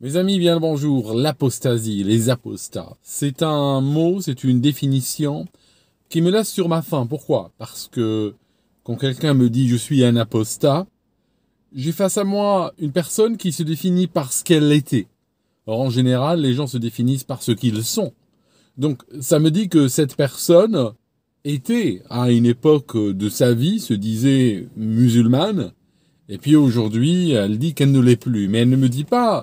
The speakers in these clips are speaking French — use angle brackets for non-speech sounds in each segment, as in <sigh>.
Mes amis, bien le bonjour. L'apostasie, les apostats. C'est un mot, c'est une définition qui me laisse sur ma faim. Pourquoi Parce que quand quelqu'un me dit je suis un apostat, j'ai face à moi une personne qui se définit par ce qu'elle était. Or, en général, les gens se définissent par ce qu'ils sont. Donc, ça me dit que cette personne était, à une époque de sa vie, se disait musulmane, et puis aujourd'hui, elle dit qu'elle ne l'est plus. Mais elle ne me dit pas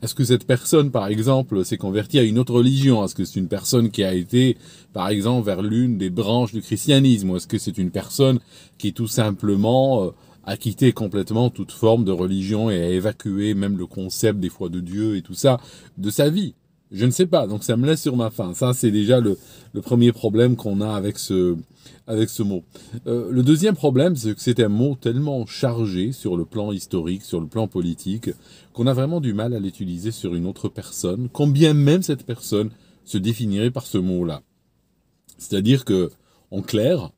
est-ce que cette personne, par exemple, s'est convertie à une autre religion Est-ce que c'est une personne qui a été, par exemple, vers l'une des branches du christianisme Ou est-ce que c'est une personne qui tout simplement euh, a quitté complètement toute forme de religion et a évacué même le concept des fois de Dieu et tout ça de sa vie je ne sais pas, donc ça me laisse sur ma faim. Ça, c'est déjà le, premier problème qu'on a avec ce, avec ce mot. Euh, le deuxième problème, c'est que c'est un mot tellement chargé sur le plan historique, sur le plan politique, qu'on a vraiment du mal à l'utiliser sur une autre personne, combien même cette personne se définirait par ce mot-là. C'est-à-dire que, en clair,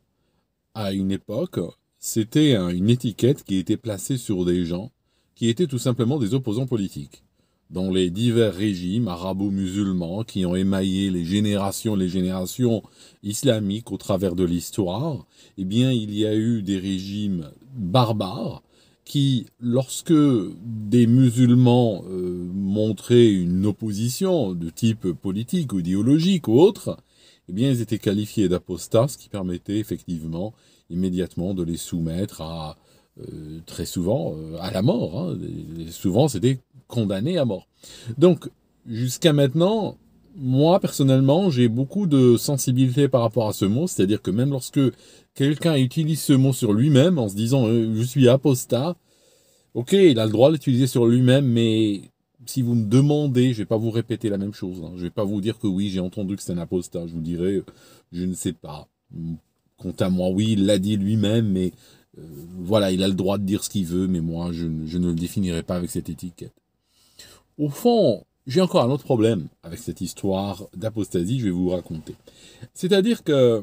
à une époque, c'était une étiquette qui était placée sur des gens qui étaient tout simplement des opposants politiques dans les divers régimes arabo-musulmans qui ont émaillé les générations les générations islamiques au travers de l'histoire, eh bien, il y a eu des régimes barbares qui, lorsque des musulmans euh, montraient une opposition de type politique ou idéologique ou autre, eh bien, ils étaient qualifiés d'apostats, ce qui permettait effectivement immédiatement de les soumettre à euh, très souvent euh, à la mort. Hein. souvent, c'était condamné à mort. Donc, jusqu'à maintenant, moi, personnellement, j'ai beaucoup de sensibilité par rapport à ce mot. C'est-à-dire que même lorsque quelqu'un utilise ce mot sur lui-même, en se disant euh, je suis apostat », ok, il a le droit de l'utiliser sur lui-même, mais si vous me demandez, je vais pas vous répéter la même chose. Hein. Je vais pas vous dire que oui, j'ai entendu que c'est un apostat. Je vous dirai, je ne sais pas. Quant à moi, oui, il l'a dit lui-même, mais euh, voilà, il a le droit de dire ce qu'il veut, mais moi, je, ne le définirai pas avec cette étiquette. Au fond, j'ai encore un autre problème avec cette histoire d'apostasie, je vais vous raconter. C'est-à-dire que,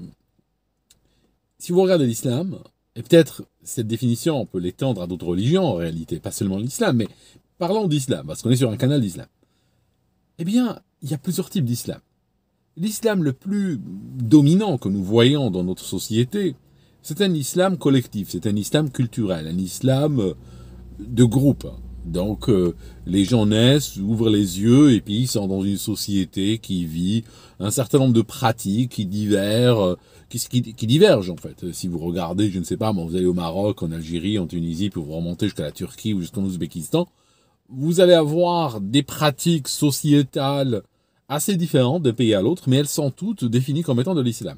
si vous regardez l'islam, et peut-être cette définition, on peut l'étendre à d'autres religions en réalité, pas seulement l'islam, mais parlons d'islam, parce qu'on est sur un canal d'islam. Eh bien, il y a plusieurs types d'islam. L'islam le plus dominant que nous voyons dans notre société, c'est un islam collectif, c'est un islam culturel, un islam euh, de groupe. Hein. Donc euh, les gens naissent, ouvrent les yeux et puis ils sont dans une société qui vit un certain nombre de pratiques qui divergent, euh, divergent en fait. Si vous regardez, je ne sais pas, vous allez au Maroc, en Algérie, en Tunisie, puis vous remontez jusqu'à la Turquie ou jusqu'en Ouzbékistan, vous allez avoir des pratiques sociétales assez différentes d'un pays à l'autre, mais elles sont toutes définies comme étant de l'islam.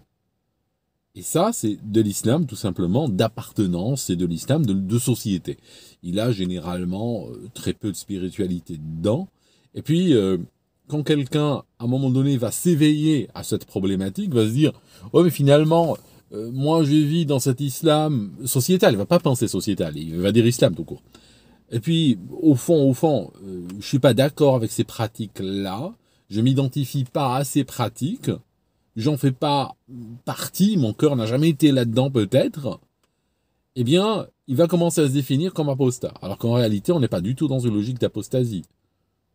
Et ça, c'est de l'islam tout simplement d'appartenance et de l'islam de, société. Il a généralement euh, très peu de spiritualité dedans. Et puis, euh, quand quelqu'un, à un moment donné, va s'éveiller à cette problématique, va se dire, oh mais finalement, euh, moi je vis dans cet islam sociétal, il va pas penser sociétal, il va dire islam tout court. Et puis, au fond, au fond, je suis pas d'accord avec ces pratiques-là, je m'identifie pas à ces pratiques, j'en fais pas partie, mon cœur n'a jamais été là-dedans peut-être, eh bien, il va commencer à se définir comme apostat. Alors qu'en réalité, on n'est pas du tout dans une logique d'apostasie.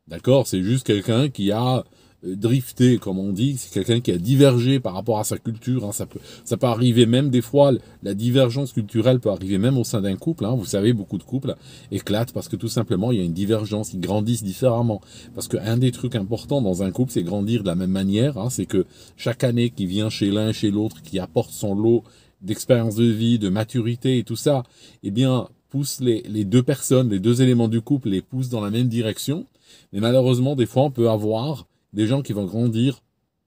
D'accord C'est juste quelqu'un qui a euh, drifter, comme on dit, c'est quelqu'un qui a divergé par rapport à sa culture. Hein. Ça, peut, ça peut arriver même des fois, la divergence culturelle peut arriver même au sein d'un couple. Hein. Vous savez, beaucoup de couples éclatent parce que tout simplement, il y a une divergence, ils grandissent différemment. Parce qu'un des trucs importants dans un couple, c'est grandir de la même manière. Hein. C'est que chaque année qui vient chez l'un, chez l'autre, qui apporte son lot d'expérience de vie, de maturité et tout ça, eh bien, pousse les, les deux personnes, les deux éléments du couple, les pousse dans la même direction. Mais malheureusement, des fois, on peut avoir des gens qui vont grandir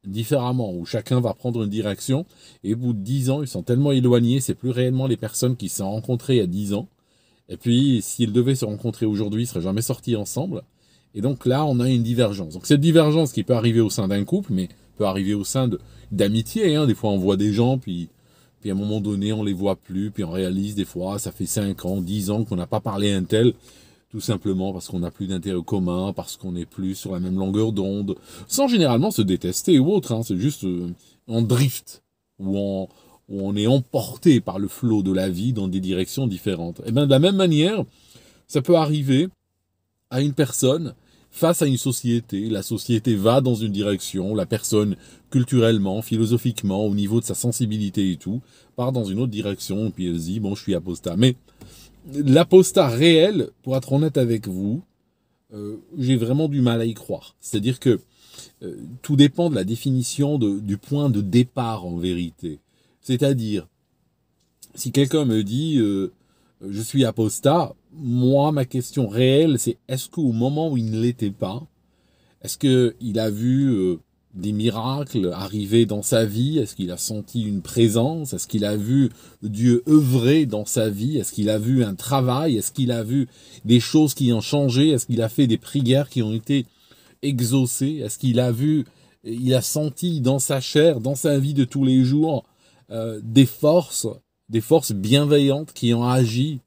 différemment, où chacun va prendre une direction, et au bout de 10 ans, ils sont tellement éloignés, c'est plus réellement les personnes qui se sont rencontrées il y a 10 ans, et puis s'ils devaient se rencontrer aujourd'hui, ils ne seraient jamais sortis ensemble, et donc là, on a une divergence. Donc cette divergence qui peut arriver au sein d'un couple, mais peut arriver au sein d'amitié, de, hein. des fois on voit des gens, puis, puis à un moment donné, on ne les voit plus, puis on réalise des fois, ça fait 5 ans, 10 ans qu'on n'a pas parlé à un tel, tout simplement parce qu'on n'a plus d'intérêt commun, parce qu'on n'est plus sur la même longueur d'onde, sans généralement se détester ou autre, hein. c'est juste euh, en drift, ou on est emporté par le flot de la vie dans des directions différentes. Et eh bien de la même manière, ça peut arriver à une personne face à une société. La société va dans une direction, la personne culturellement, philosophiquement, au niveau de sa sensibilité et tout, part dans une autre direction, puis elle se dit, bon, je suis apostat. Mais l'apostat réel, pour être honnête avec vous, euh, j'ai vraiment du mal à y croire. C'est-à-dire que euh, tout dépend de la définition de, du point de départ en vérité. C'est-à-dire, si quelqu'un me dit euh, je suis apostat, moi ma question réelle c'est est-ce qu'au moment où il ne l'était pas, est-ce qu'il a vu des miracles arrivés dans sa vie Est-ce qu'il a senti une présence Est-ce qu'il a vu Dieu œuvrer dans sa vie Est-ce qu'il a vu un travail Est-ce qu'il a vu des choses qui ont changé Est-ce qu'il a fait des prières qui ont été exaucées Est-ce qu'il a vu, il a senti dans sa chair, dans sa vie de tous les jours, euh, des forces, des forces bienveillantes qui ont agi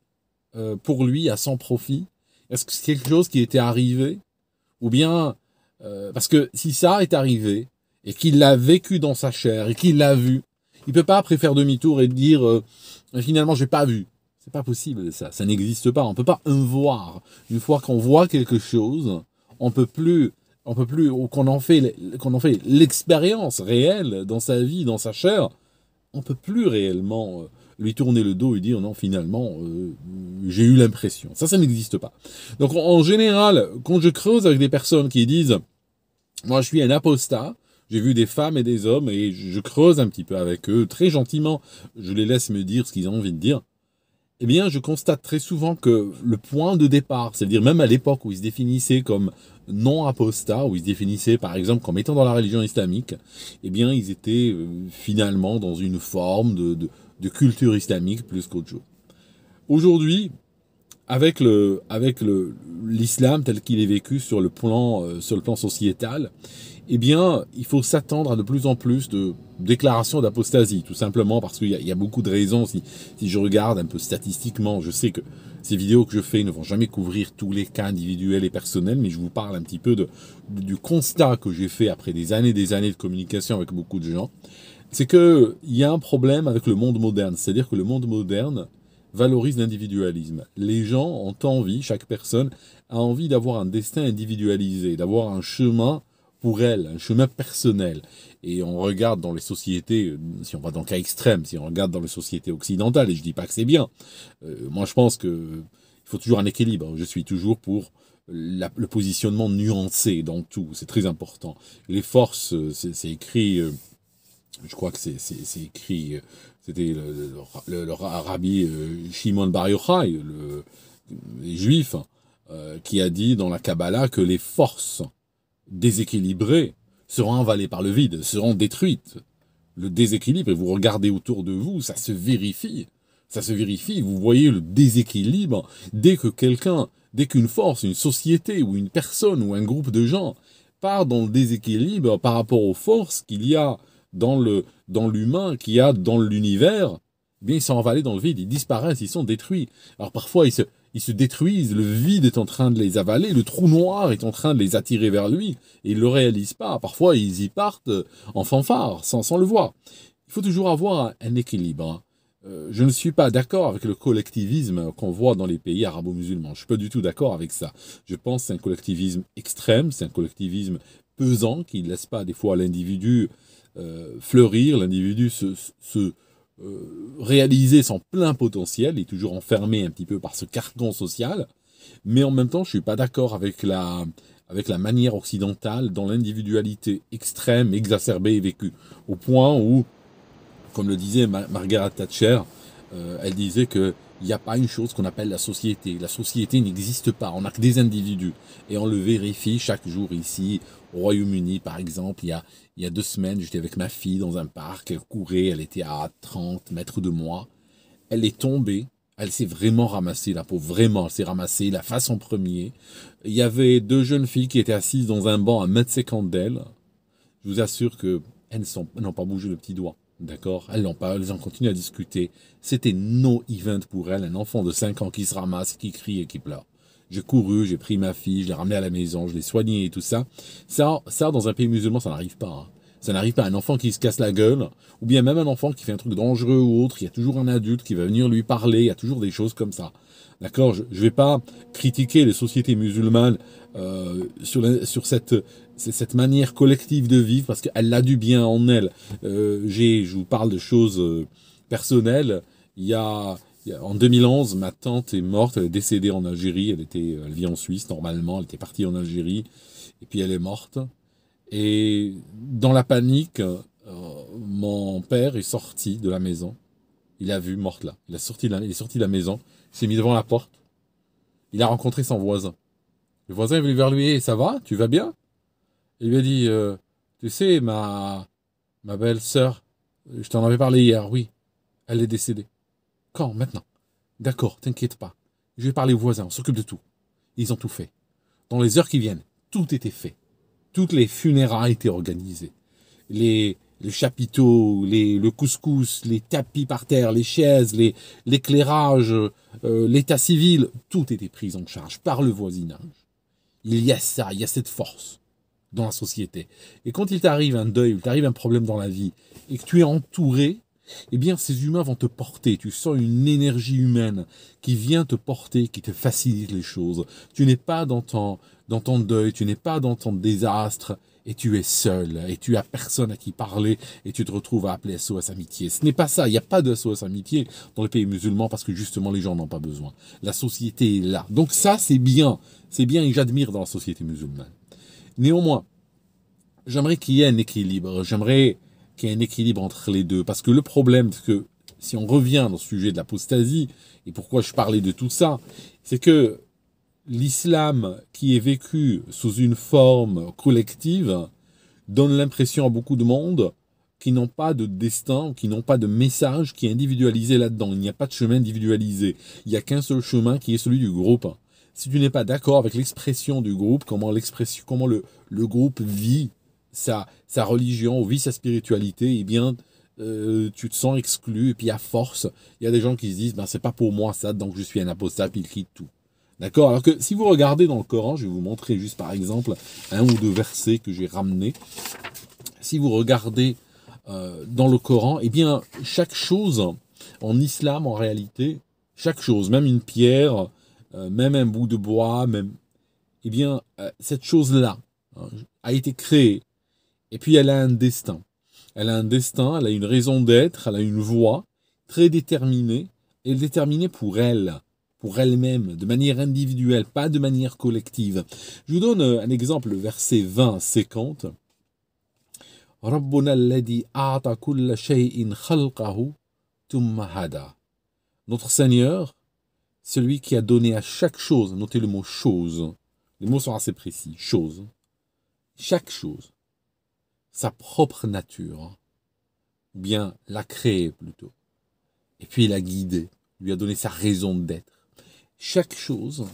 euh, pour lui à son profit Est-ce que c'est quelque chose qui était arrivé Ou bien euh, parce que si ça est arrivé, et qu'il l'a vécu dans sa chair, et qu'il l'a vu, il peut pas après faire demi-tour et dire euh, Finalement, je j'ai pas vu. C'est pas possible ça, ça n'existe pas. On peut pas un voir. Une fois qu'on voit quelque chose, on peut plus, on peut plus qu'on en fait qu'on en fait l'expérience réelle dans sa vie, dans sa chair, on peut plus réellement euh, lui tourner le dos et dire non finalement j'ai eu l'impression. Ça ça n'existe pas. Donc en général, quand je creuse avec des personnes qui disent moi, je suis un apostat. J'ai vu des femmes et des hommes et je, creuse un petit peu avec eux, très gentiment. Je les laisse me dire ce qu'ils ont envie de dire. Eh bien, je constate très souvent que le point de départ, c'est-à-dire même à l'époque où ils se définissaient comme non-apostats, où ils se définissaient par exemple comme étant dans la religion islamique, eh bien, ils étaient euh, finalement dans une forme de, de culture islamique plus qu'autre chose. Aujourd'hui, avec le avec le l'islam tel qu'il est vécu sur le plan euh, sur le plan sociétal, eh bien, il faut s'attendre à de plus en plus de déclarations d'apostasie, tout simplement parce qu'il y, y, a beaucoup de raisons. Si, si je regarde un peu statistiquement, je sais que ces vidéos que je fais ne vont jamais couvrir tous les cas individuels et personnels, mais je vous parle un petit peu de, du constat que j'ai fait après des années et des années de communication avec beaucoup de gens. C'est qu'il y a un problème avec le monde moderne. C'est-à-dire que le monde moderne valorise l'individualisme. Les gens ont envie, chaque personne a envie d'avoir un destin individualisé, d'avoir un chemin pour elle, un chemin personnel. Et on regarde dans les sociétés, euh, si on va dans le cas extrême, si on regarde dans les sociétés occidentales, et je dis pas que c'est bien, euh, moi je pense que il faut toujours un équilibre. Je suis toujours pour le positionnement nuancé dans tout, c'est très important. Les forces, euh, c'est écrit, je crois que c'est écrit c'était le, rabbi euh, Shimon Bar Yochai, le, juif, hein, euh, qui a dit dans la Kabbalah que les forces déséquilibrées seront avalées par le vide, seront détruites. Le déséquilibre, et vous regardez autour de vous, ça se vérifie. Ça se vérifie, vous voyez le déséquilibre dès que quelqu'un, dès qu'une force, une société ou une personne ou un groupe de gens part dans le déséquilibre par rapport aux forces qu'il y a dans le dans l'humain qu'il y a dans l'univers, eh bien ils sont envalés dans le vide, ils disparaissent, ils sont détruits. Alors parfois ils se détruisent, le vide est en train de les avaler, le trou noir est en train de les attirer vers lui, et ils le réalisent pas. Parfois ils y partent euh, en fanfare, sans, le voir. Il faut toujours avoir un équilibre. Hein. Euh, je ne suis pas d'accord avec le collectivisme qu'on voit dans les pays arabo-musulmans. Je ne suis pas du tout d'accord avec ça. Je pense que c'est un collectivisme extrême, c'est un collectivisme pesant qui ne laisse pas des fois l'individu euh, fleurir, l'individu se, euh, réaliser sans plein potentiel, il est toujours enfermé un petit peu par ce carton social, mais en même temps, je ne suis pas d'accord avec la, avec la manière occidentale dans l'individualité extrême, exacerbée est vécue, au point où, comme le disait Margaret Thatcher, euh, elle disait que il n'y a pas une chose qu'on appelle la société. La société n'existe pas. On n'a que des individus. Et on le vérifie chaque jour ici, au Royaume-Uni, par exemple, il y a, il y a deux semaines, j'étais avec ma fille dans un parc, elle courait, elle était à 30 mètres de moi. Elle est tombée, elle s'est vraiment ramassée, la peau, vraiment, elle s'est ramassée, la face en premier. Il y avait deux jeunes filles qui étaient assises dans un banc à 1m50 d'elle. Je vous assure que elles n'ont pas bougé le petit doigt. D'accord Elles n'ont pas, elles ont continué à discuter. C'était no event pour elles, un enfant de 5 ans qui se ramasse, qui crie et qui pleure. J'ai couru, j'ai pris ma fille, je l'ai ramenée à la maison, je l'ai soignée et tout ça. Ça, ça, dans un pays musulman, ça n'arrive pas. Hein. Ça n'arrive pas à un enfant qui se casse la gueule, ou bien même un enfant qui fait un truc dangereux ou autre, il y a toujours un adulte qui va venir lui parler, il y a toujours des choses comme ça. D'accord Je ne vais pas critiquer les sociétés musulmanes euh, sur, la, sur cette, cette manière collective de vivre, parce qu'elle a du bien en elle. Euh, je vous parle de choses euh, personnelles. Il y a en 2011, ma tante est morte, elle est décédée en Algérie, elle, était, euh, elle vit en Suisse normalement, elle était partie en Algérie, et puis elle est morte. Et dans la panique, euh, mon père est sorti de la maison, il a vu morte là, il, la, il est sorti de la maison, il s'est mis devant la porte, il a rencontré son voisin. Le voisin est venu vers lui, et «Eh, ça va, tu vas bien Il lui a dit, «Euh, tu sais, ma, ma belle-sœur, je t'en avais parlé hier, oui, elle est décédée. Quand Maintenant. D'accord, t'inquiète pas. Je vais parler aux voisins, on s'occupe de tout. Ils ont tout fait. Dans les heures qui viennent, tout était fait. Toutes les funérailles étaient organisées. Les, chapiteaux, les, le couscous, les tapis par terre, les chaises, l'éclairage, euh, l'état civil, tout était pris en charge par le voisinage. Il y a ça, il y a cette force dans la société. Et quand il t'arrive un deuil, il t'arrive un problème dans la vie, et que tu es entouré eh bien ces humains vont te porter. Tu sens une énergie humaine qui vient te porter, qui te facilite les choses. Tu n'es pas dans ton, dans ton deuil, tu n'es pas dans ton désastre, et tu es seul, et tu as personne à qui parler, et tu te retrouves à appeler SOS Amitié. Ce n'est pas ça, il n'y a pas de SOS Amitié dans les pays musulmans parce que justement les gens n'ont pas besoin. La société est là. Donc ça, c'est bien, c'est bien et j'admire dans la société musulmane. Néanmoins, j'aimerais qu'il y ait un équilibre, j'aimerais qu'il y ait un équilibre entre les deux. Parce que le problème, que si on revient dans le sujet de l'apostasie, et pourquoi je parlais de tout ça, c'est que l'islam qui est vécu sous une forme collective donne l'impression à beaucoup de monde qui n'ont pas de destin, qui n'ont pas de message qui est individualisé là-dedans. Il n'y a pas de chemin individualisé. Il n'y a qu'un seul chemin qui est celui du groupe. Si tu n'es pas d'accord avec l'expression du groupe, comment, l'expression, comment le, le groupe vit sa, sa religion, ou vit sa spiritualité, eh bien, euh, tu te sens exclu. Et puis à force, il y a des gens qui se disent, ben c'est pas pour moi ça, donc je suis un apostat, puis ils tout. D'accord Alors que si vous regardez dans le Coran, je vais vous montrer juste par exemple un ou deux versets que j'ai ramenés. Si vous regardez euh, dans le Coran, eh bien, chaque chose en islam, en réalité, chaque chose, même une pierre, euh, même un bout de bois, même, eh bien, cette chose-là hein, a été créée et puis elle a un destin. Elle a un destin, elle a une raison d'être, elle a une voix très déterminée, et déterminée pour elle, pour elle-même, de manière individuelle, pas de manière collective. Je vous donne un exemple, verset 20, séquente. Notre Seigneur, celui qui a donné à chaque chose, notez le mot chose, les mots sont assez précis, chose, chaque chose, sa propre nature, hein. bien l'a créée plutôt, et puis l'a guidée, lui a donné sa raison d'être. Chaque chose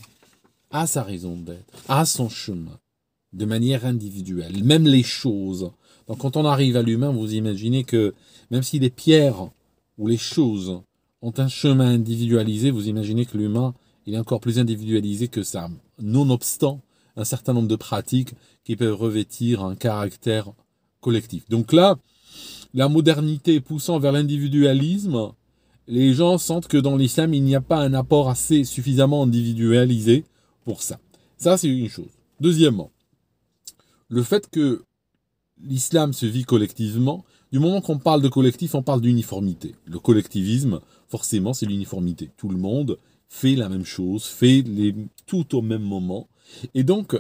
a sa raison d'être, a son chemin, de manière individuelle, même les choses. Donc quand on arrive à l'humain, vous imaginez que même si les pierres ou les choses ont un chemin individualisé, vous imaginez que l'humain, il est encore plus individualisé que ça, nonobstant un certain nombre de pratiques qui peuvent revêtir un caractère collectif. Donc là, la modernité poussant vers l'individualisme, les gens sentent que dans l'islam, il n'y a pas un apport assez suffisamment individualisé pour ça. Ça, c'est une chose. Deuxièmement, le fait que l'islam se vit collectivement, du moment qu'on parle de collectif, on parle d'uniformité. Le collectivisme, forcément, c'est l'uniformité. Tout le monde fait la même chose, fait les, tout au même moment. Et donc,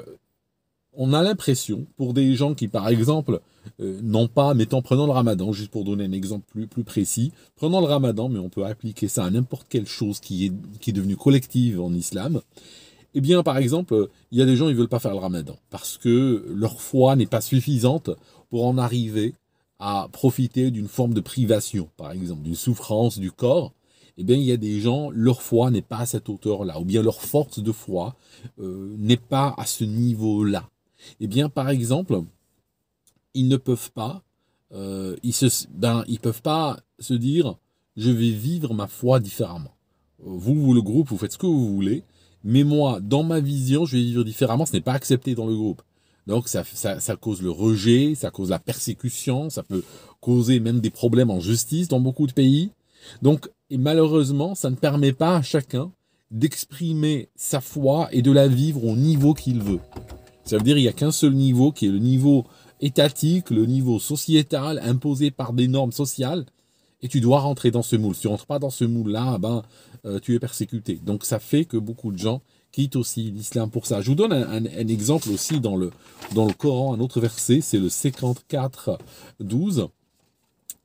on a l'impression, pour des gens qui, par exemple, euh, n'ont pas, mettons, prenant le ramadan, juste pour donner un exemple plus, plus précis, prenant le ramadan, mais on peut appliquer ça à n'importe quelle chose qui est, qui est devenue collective en islam, eh bien, par exemple, euh, il y a des gens, ils veulent pas faire le ramadan, parce que leur foi n'est pas suffisante pour en arriver à profiter d'une forme de privation, par exemple, d'une souffrance du corps, eh bien, il y a des gens, leur foi n'est pas à cette hauteur-là, ou bien leur force de foi euh, n'est pas à ce niveau-là. Eh bien, par exemple, ils ne peuvent pas, euh, ils se, ben, ils peuvent pas se dire, je vais vivre ma foi différemment. Vous, le groupe, vous faites ce que vous voulez, mais moi, dans ma vision, je vais vivre différemment. Ce n'est pas accepté dans le groupe. Donc ça, ça, cause le rejet, ça cause la persécution, ça peut causer même des problèmes en justice dans beaucoup de pays. Donc, et malheureusement, ça ne permet pas à chacun d'exprimer sa foi et de la vivre au niveau qu'il veut. Ça veut dire qu'il n'y a qu'un seul niveau qui est le niveau étatique, le niveau sociétal imposé par des normes sociales. Et tu dois rentrer dans ce moule. Si tu ne rentres pas dans ce moule-là, ben, euh, tu es persécuté. Donc ça fait que beaucoup de gens quittent aussi l'islam pour ça. Je vous donne un, exemple aussi dans le, dans le Coran, un autre verset, c'est le 54, 12,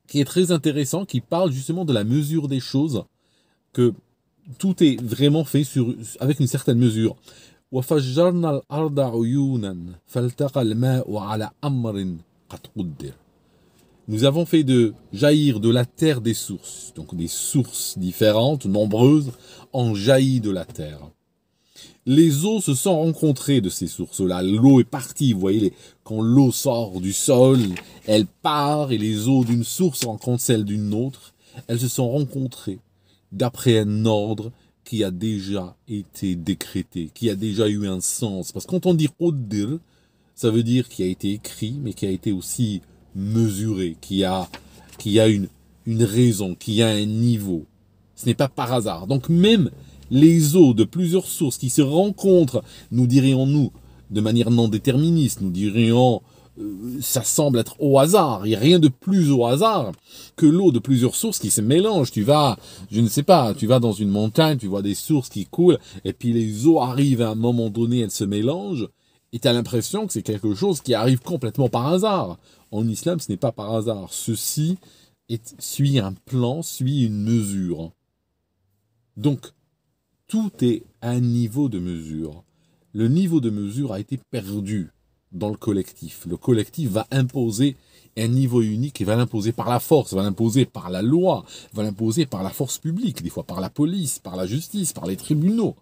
qui est très intéressant, qui parle justement de la mesure des choses, que tout est vraiment fait sur, avec une certaine mesure. Nous avons fait de jaillir de la terre des sources, donc des sources différentes, nombreuses, en jaillit de la terre. Les eaux se sont rencontrées de ces sources-là. L'eau est partie, vous voyez, quand l'eau sort du sol, elle part et les eaux d'une source rencontrent celles d'une autre. Elles se sont rencontrées d'après un ordre, qui a déjà été décrété, qui a déjà eu un sens. Parce que quand on dit Oddil, ça veut dire qui a été écrit, mais qui a été aussi mesuré, qui a, qui a une, une raison, qui a un niveau. Ce n'est pas par hasard. Donc même les eaux de plusieurs sources qui se rencontrent, nous dirions-nous, de manière non déterministe, nous dirions euh, ça semble être au hasard. Il n'y a rien de plus au hasard que l'eau de plusieurs sources qui se mélangent. Tu vas, je ne sais pas, tu vas dans une montagne, tu vois des sources qui coulent, et puis les eaux arrivent à un moment donné, elles se mélangent, et tu as l'impression que c'est quelque chose qui arrive complètement par hasard. En islam, ce n'est pas par hasard. Ceci est, suit un plan, suit une mesure. Donc, tout est un niveau de mesure. Le niveau de mesure a été perdu dans le collectif. Le collectif va imposer un niveau unique et va l'imposer par la force, va l'imposer par la loi, va l'imposer par la force publique, des fois par la police, par la justice, par les tribunaux.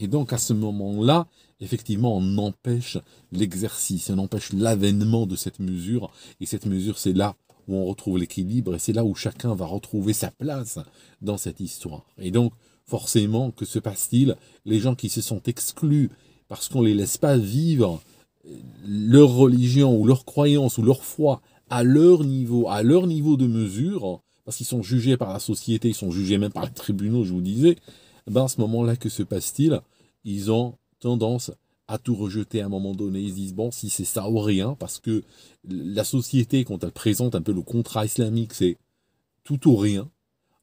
Et donc à ce moment-là, effectivement, on empêche l'exercice, on empêche l'avènement de cette mesure. Et cette mesure, c'est là où on retrouve l'équilibre et c'est là où chacun va retrouver sa place dans cette histoire. Et donc, forcément, que se passe-t-il Les gens qui se sont exclus parce qu'on ne les laisse pas vivre leur religion ou leur croyance ou leur foi à leur niveau, à leur niveau de mesure, parce qu'ils sont jugés par la société, ils sont jugés même par les tribunaux, je vous disais, eh ben à ce moment-là, que se passe-t-il Ils ont tendance à tout rejeter à un moment donné. Ils disent, bon, si c'est ça ou rien, parce que la société, quand elle présente un peu le contrat islamique, c'est tout ou rien.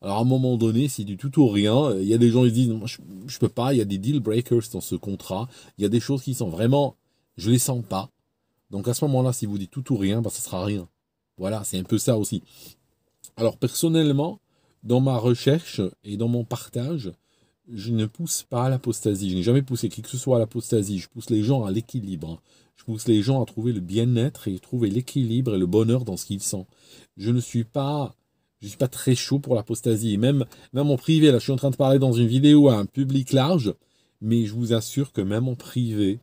Alors à un moment donné, c'est du tout ou rien. Il y a des gens qui disent, je, je peux pas, il y a des deal breakers dans ce contrat. Il y a des choses qui sont vraiment je les sens pas. Donc à ce moment-là, si vous dites tout ou rien, bah, ce ne sera rien. Voilà, c'est un peu ça aussi. Alors personnellement, dans ma recherche et dans mon partage, je ne pousse pas à l'apostasie. Je n'ai jamais poussé qui que ce soit à l'apostasie. Je pousse les gens à l'équilibre. Je pousse les gens à trouver le bien-être et trouver l'équilibre et le bonheur dans ce qu'ils sont. Je ne suis pas, je suis pas très chaud pour l'apostasie. Même, même en privé, là, je suis en train de parler dans une vidéo à un public large, mais je vous assure que même en privé,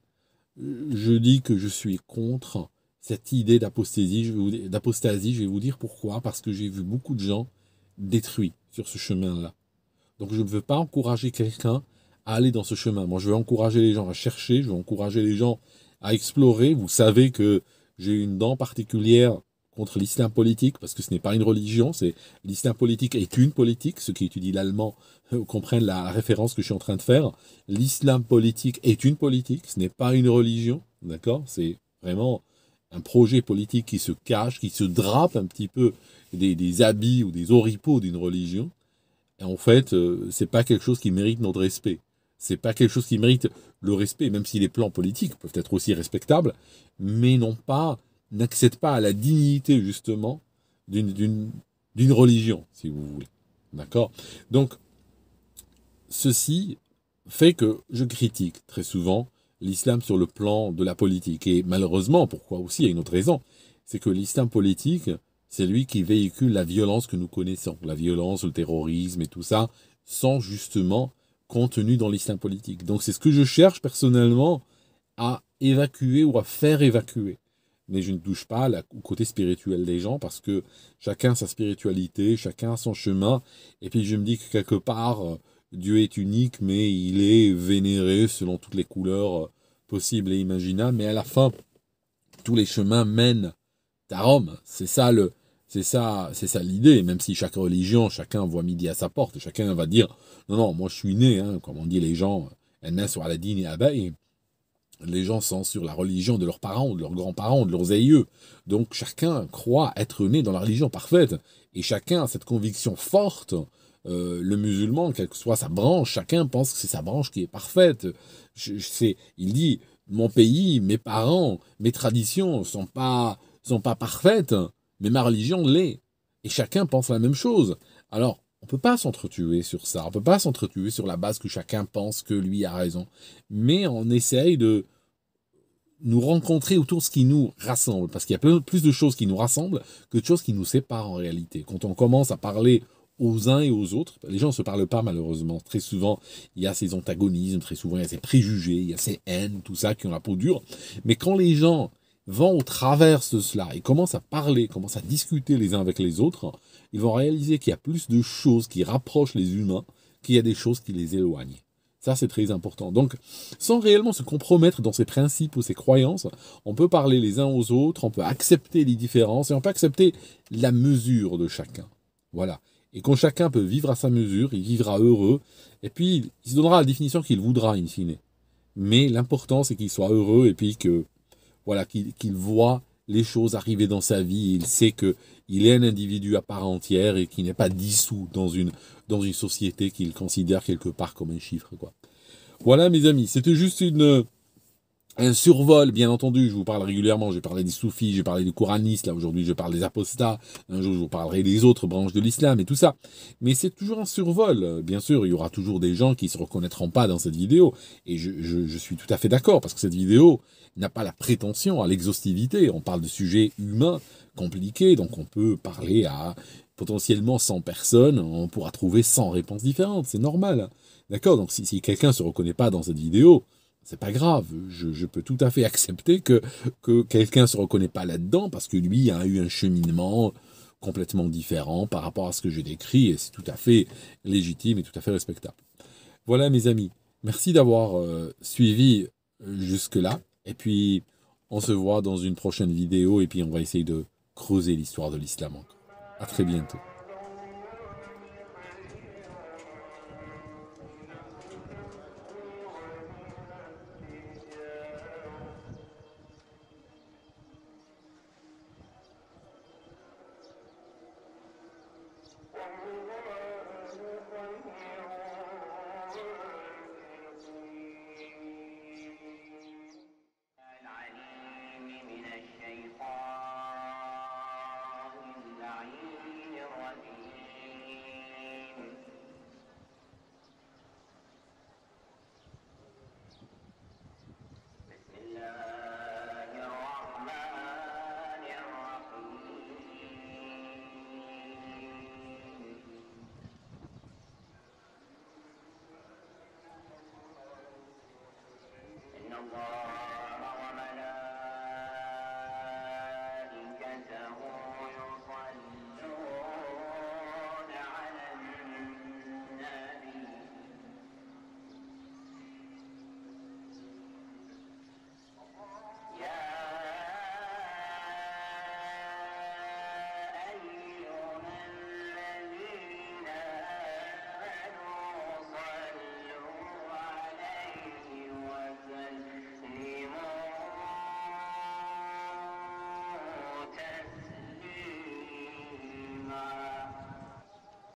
je dis que je suis contre cette idée d'apostasie. Je, vais vous dire pourquoi. Parce que j'ai vu beaucoup de gens détruits sur ce chemin-là. Donc je ne veux pas encourager quelqu'un à aller dans ce chemin. Moi, je veux encourager les gens à chercher, je veux encourager les gens à explorer. Vous savez que j'ai une dent particulière contre l'islam politique, parce que ce n'est pas une religion, c'est l'islam politique est une politique. ce qui étudient l'allemand comprennent euh, la référence que je suis en train de faire. L'islam politique est une politique, ce n'est pas une religion, d'accord C'est vraiment un projet politique qui se cache, qui se drape un petit peu des, habits ou des oripeaux d'une religion. Et en fait, euh, c'est pas quelque chose qui mérite notre respect. C'est pas quelque chose qui mérite le respect, même si les plans politiques peuvent être aussi respectables, mais non pas, n'accèdent pas à la dignité, justement, d'une religion, si vous voulez. D'accord Donc, ceci fait que je critique très souvent l'islam sur le plan de la politique. Et malheureusement, pourquoi aussi, il y a une autre raison, c'est que l'islam politique, c'est lui qui véhicule la violence que nous connaissons, la violence, le terrorisme et tout ça, sans justement contenu dans l'islam politique. Donc c'est ce que je cherche personnellement à évacuer ou à faire évacuer. Mais je ne touche pas au côté spirituel des gens parce que chacun a sa spiritualité, chacun a son chemin. Et puis je me dis que quelque part, Dieu est unique, mais il est vénéré selon toutes les couleurs euh, possibles et imaginables. Mais à la fin, tous les chemins mènent à Rome. C'est ça le, c'est ça, c'est ça l'idée. Même si chaque religion, chacun voit midi à sa porte, chacun va dire non, non, moi je suis né, hein. comme on dit les gens, euh, sur la et abeille. Les gens sont sur la religion de leurs parents, de leurs grands-parents, de leurs aïeux. Donc chacun croit être né dans la religion parfaite. Et chacun a cette conviction forte euh, le musulman, quelle que soit sa branche, chacun pense que c'est sa branche qui est parfaite. Je, il dit mon pays, mes parents, mes traditions sont pas sont pas parfaites, mais ma religion l'est. Et chacun pense la même chose. Alors, on peut pas s'entretuer sur ça. On peut pas s'entretuer sur la base que chacun pense que lui a raison. Mais on essaye de nous rencontrer autour de ce qui nous rassemble, parce qu'il y a plus de choses qui nous rassemblent que de choses qui nous séparent en réalité. Quand on commence à parler aux uns et aux autres. Les gens ne se parlent pas malheureusement. Très souvent, il y a ces antagonismes, très souvent, il y a ces préjugés, il y a ces haines, tout ça, qui ont la peau dure. Mais quand les gens vont au travers de cela et commencent à parler, commencent à discuter les uns avec les autres, ils vont réaliser qu'il y a plus de choses qui rapprochent les humains qu'il y a des choses qui les éloignent. Ça, c'est très important. Donc, sans réellement se compromettre dans ses principes ou ses croyances, on peut parler les uns aux autres, on peut accepter les différences et on peut accepter la mesure de chacun. Voilà et quand chacun peut vivre à sa mesure, il vivra heureux, et puis il se donnera la définition qu'il voudra, in fine. Mais l'important, c'est qu'il soit heureux, et puis que, voilà, qu'il voit les choses arriver dans sa vie, il sait que il est un individu à part entière et qui n'est pas dissous dans une, dans une société qu'il considère quelque part comme un chiffre, quoi. Voilà, mes amis, c'était juste une, un survol, bien entendu, je vous parle régulièrement, j'ai parlé des soufis, j'ai parlé du Coranisme. là aujourd'hui je parle des apostats, un jour je vous parlerai des autres branches de l'islam et tout ça. Mais c'est toujours un survol, bien sûr, il y aura toujours des gens qui se reconnaîtront pas dans cette vidéo, et je, suis tout à fait d'accord, parce que cette vidéo n'a pas la prétention à l'exhaustivité, on parle de sujets humains, compliqués, donc on peut parler à potentiellement 100 personnes, on pourra trouver 100 réponses différentes, c'est normal. Hein. D'accord Donc si, si quelqu'un se reconnaît pas dans cette vidéo, c'est pas grave, je, peux tout à fait <laughs> accepter que, que quelqu'un se reconnaît pas là-dedans parce que lui a eu un cheminement complètement différent par rapport à ce que je décris et c'est tout à fait légitime et tout à fait respectable. Voilà mes amis, merci d'avoir euh, suivi euh, jusque-là et puis on se voit dans une prochaine vidéo et puis on va essayer de creuser l'histoire de l'islam encore. À très bientôt.